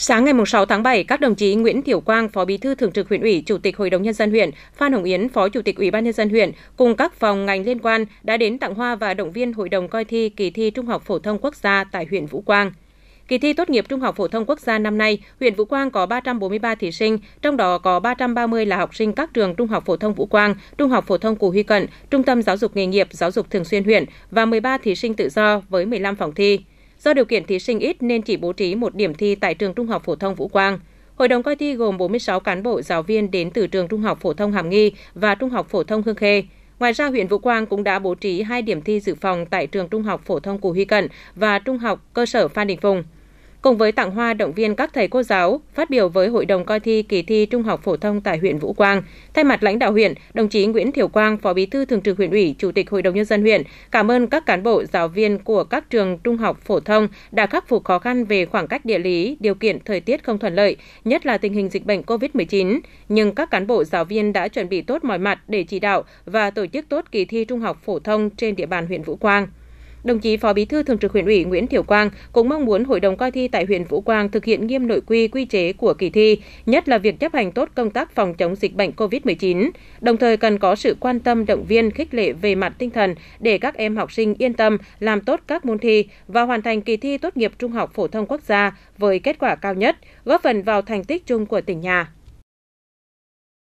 Sáng ngày 6 tháng 7, các đồng chí Nguyễn Tiểu Quang, Phó Bí thư Thường trực huyện ủy, Chủ tịch Hội đồng nhân dân huyện, Phan Hồng Yến, Phó Chủ tịch Ủy ban nhân dân huyện cùng các phòng ngành liên quan đã đến tặng hoa và động viên Hội đồng coi thi kỳ thi Trung học phổ thông quốc gia tại huyện Vũ Quang. Kỳ thi tốt nghiệp Trung học phổ thông quốc gia năm nay, huyện Vũ Quang có 343 thí sinh, trong đó có 330 là học sinh các trường Trung học phổ thông Vũ Quang, Trung học phổ thông Cù Huy Cận, Trung tâm Giáo dục nghề nghiệp, Giáo dục thường xuyên huyện và 13 thí sinh tự do với 15 phòng thi. Do điều kiện thí sinh ít nên chỉ bố trí một điểm thi tại trường Trung học phổ thông Vũ Quang. Hội đồng coi thi gồm 46 cán bộ giáo viên đến từ trường Trung học phổ thông Hàm Nghi và Trung học phổ thông Hương Khê. Ngoài ra, huyện Vũ Quang cũng đã bố trí hai điểm thi dự phòng tại trường Trung học phổ thông Cù Huy Cận và Trung học cơ sở Phan Đình Phùng cùng với tặng hoa động viên các thầy cô giáo, phát biểu với Hội đồng coi thi kỳ thi Trung học phổ thông tại huyện Vũ Quang. Thay mặt lãnh đạo huyện, đồng chí Nguyễn Thiểu Quang, Phó Bí thư Thường trực huyện ủy, Chủ tịch Hội đồng Nhân dân huyện, cảm ơn các cán bộ, giáo viên của các trường trung học phổ thông đã khắc phục khó khăn về khoảng cách địa lý, điều kiện thời tiết không thuận lợi, nhất là tình hình dịch bệnh COVID-19. Nhưng các cán bộ, giáo viên đã chuẩn bị tốt mọi mặt để chỉ đạo và tổ chức tốt kỳ thi Trung học phổ thông trên địa bàn huyện Vũ Quang. Đồng chí Phó Bí thư Thường trực huyện ủy Nguyễn Thiểu Quang cũng mong muốn Hội đồng coi thi tại huyện Vũ Quang thực hiện nghiêm nội quy quy chế của kỳ thi, nhất là việc chấp hành tốt công tác phòng chống dịch bệnh COVID-19, đồng thời cần có sự quan tâm động viên khích lệ về mặt tinh thần để các em học sinh yên tâm làm tốt các môn thi và hoàn thành kỳ thi tốt nghiệp trung học phổ thông quốc gia với kết quả cao nhất, góp phần vào thành tích chung của tỉnh nhà.